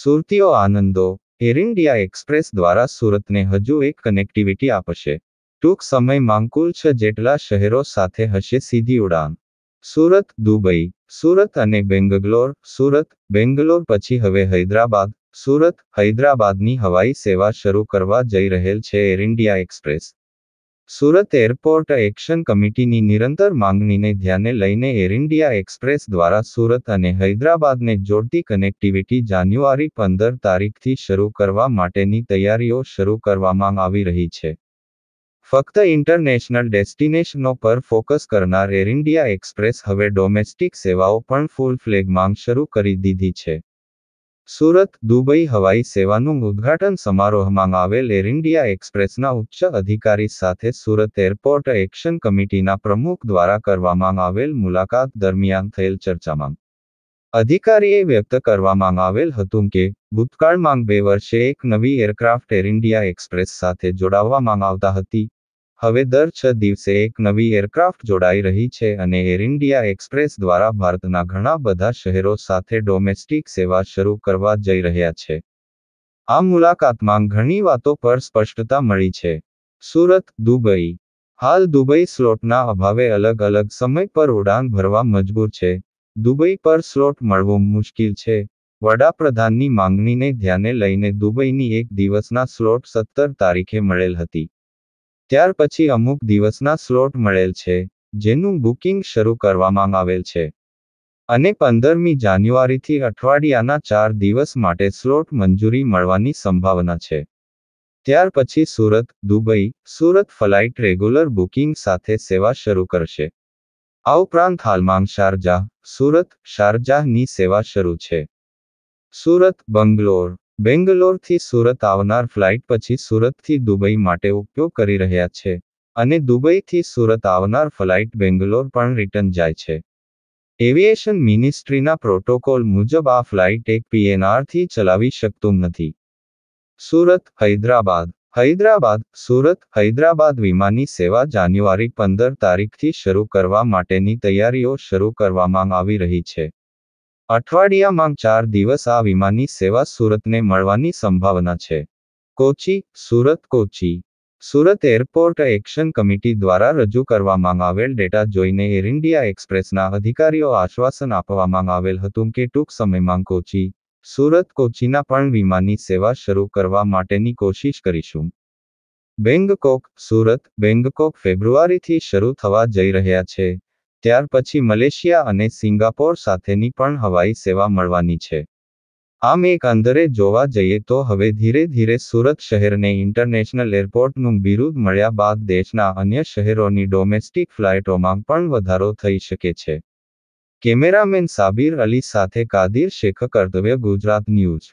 સુરતીઓ આનંદો Air India Express દ્વારા સુરતને હજુ એક કનેક્ટિવિટી આપશે ટૂંક સમય માંકુલ છ જેટલા શહેરો સાથે હશે સીધી ઉડાન સુરત દુબઈ સુરત અને બેંગલોર સુરત બેંગલોર પછી હવે હૈદરાબાદ સુરત હૈદરાબાદની હવાઈ સેવા શરૂ કરવા જઈ રહેલ છે Air India Express Surat airport action કમિટીની નિરંતર માંગણીને ધ્યાને લઈને એર ઇન્ડિયા એક્સપ્રેસ દ્વારા સુરત અને હૈદરાબાદને જોડતી કનેક્ટિવિટી જાન્યુઆરી પંદર તારીખથી શરૂ કરવા માટેની તૈયારીઓ શરૂ કરવામાં આવી રહી છે ફક્ત ઇન્ટરનેશનલ ડેસ્ટિનેશનો પર ફોકસ કરનાર એર ઇન્ડિયા એક્સપ્રેસ હવે ડોમેસ્ટિક સેવાઓ પણ ફૂલ ફ્લેગ માંગ શરૂ કરી દીધી છે સુરત દુબઈ હવાઈ સેવાનું ઉદ્ઘાટન સમારોહમાં આવેલ એર ઇન્ડિયા એક્સપ્રેસના ઉચ્ચ અધિકારી સાથે સુરત એરપોર્ટ એક્શન કમિટીના પ્રમુખ દ્વારા કરવામાં આવેલ મુલાકાત દરમિયાન થયેલ ચર્ચામાં અધિકારીએ વ્યક્ત કરવામાં આવેલ હતું કે ભૂતકાળમાં બે વર્ષે એક નવી એરક્રાફ્ટ એર ઇન્ડિયા એક્સપ્રેસ સાથે જોડાવવામાં આવતા હતી હવે દર છ દિવસે એક નવી એરક્રાફ્ટ જોડાઈ રહી છે અને એર ઇન્ડિયા એક્સપ્રેસ દ્વારા ભારતના ઘણા બધા શહેરો સાથે ડોમેસ્ટિક સેવા શરૂ કરવા જઈ રહ્યા છે આ મુલાકાતમાં ઘણી વાતો પર સ્પષ્ટતા મળી છે સુરત દુબઈ હાલ દુબઈ સ્લોટના અભાવે અલગ અલગ સમય પર ઉડાન ભરવા મજબૂર છે દુબઈ પર સ્લોટ મળવું મુશ્કેલ છે વડાપ્રધાનની માંગણીને ધ્યાને લઈને દુબઈની એક દિવસના સ્લોટ સત્તર તારીખે મળેલ હતી ત્યાર પછી અમુક દિવસના સ્લોટ મળેલ છે જેનું બુકિંગ શરૂ કરવામાં આવેલ છે અને પંદરમી જાન્યુઆરીથી અઠવાડિયાના ચાર દિવસ માટે સ્લોટ મંજૂરી મળવાની સંભાવના છે ત્યાર પછી Surat Dubai Surat flight regular booking સાથે સેવા શરૂ કરશે આ ઉપરાંત હાલમાં શારજાહ સુરત શારજાહની સેવા શરૂ છે સુરત બંગલોર બેંગલોરથી સુરત આવનાર ફ્લાઇટ પછી સુરતથી દુબઈ માટે ઉપયોગ કરી રહ્યા છે અને દુબઈથી સુરત આવનાર ફ્લાઇટ બેંગલોર પણ રિટર્ન જાય છે એવિએશન મિનિસ્ટ્રીના પ્રોટોકોલ મુજબ આ ફ્લાઇટ એક પીએનઆરથી ચલાવી શકતું નથી સુરત હૈદરાબાદ હૈદરાબાદ સુરત હૈદરાબાદ વિમાની સેવા જાન્યુઆરી પંદર તારીખથી શરૂ કરવા માટેની તૈયારીઓ શરૂ કરવામાં આવી રહી છે અઠવાડિયામાં ચાર દિવસ આ વિમાનની સેવા સુરતને મળવાની સંભાવના છે Kochi Surat Kochi Surat airport action committee દ્વારા રજૂ કરવામાં આવેલ ડેટા જોઈને એર ઇન્ડિયા એક્સપ્રેસના અધિકારીઓ આશ્વાસન આપવામાં આવેલ હતું કે ટૂંક સમયમાં કોચી સુરત કોચીના પણ વિમાનની સેવા શરૂ કરવા માટેની કોશિશ કરીશું બેંગકોક સુરત બેંગકોક ફેબ્રુઆરીથી શરૂ થવા જઈ રહ્યા છે ત્યાર પછી મલેશિયા અને સિંગાપોર સાથેની પણ હવાઈ સેવા મળવાની છે આમ એક અંદરે જોવા જઈએ તો હવે ધીરે ધીરે સુરત શહેરને ઇન્ટરનેશનલ એરપોર્ટનું બિરુદ મળ્યા બાદ દેશના અન્ય શહેરોની ડોમેસ્ટિક ફ્લાઇટોમાં પણ વધારો થઈ શકે છે કેમેરામેન સાબિર અલી સાથે કાદિર શેખ કર્તવ્ય ગુજરાત ન્યૂઝ